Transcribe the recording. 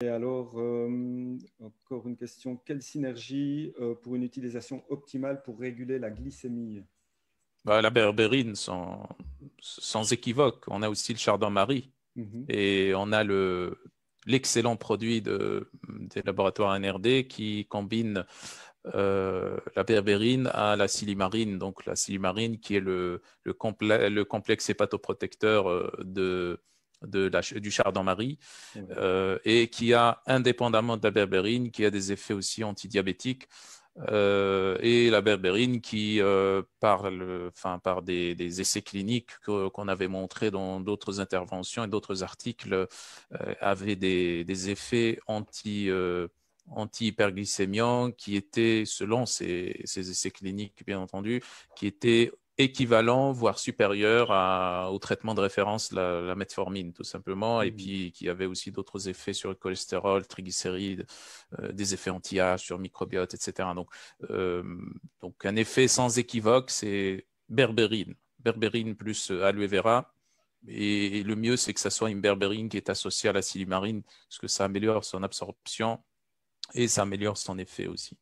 Et alors, euh, encore une question. Quelle synergie euh, pour une utilisation optimale pour réguler la glycémie bah, La berbérine, sans, équivoque. On a aussi le chardon-marie. Mhm. Et on a l'excellent produit de, des laboratoires NRD qui combine euh, la berbérine à la silimarine. Donc, la silimarine qui est le, le complexe hépatoprotecteur de de la, du chardon-marie, euh, et qui a, indépendamment de la berbérine, qui a des effets aussi antidiabétiques, euh, et la berbérine qui, euh, par, par des, essais cliniques qu'on avait montrés dans d'autres interventions et d'autres articles, avait des, effets anti, anti qui étaient, selon ces, ces essais cliniques, bien entendu, qui étaient équivalent, voire supérieur au traitement de référence, la, la metformine, tout simplement, et mmh. puis qui avait aussi d'autres effets sur le cholestérol, triglycérides, euh, des effets anti-âge sur microbiote, etc. Donc, euh, donc un effet sans équivoque, c'est berbérine. Berbérine plus euh, aloe vera. Et, le mieux, c'est que ça soit une berbérine qui est associée à la silimarine, parce que ça améliore son absorption et ça améliore son effet aussi.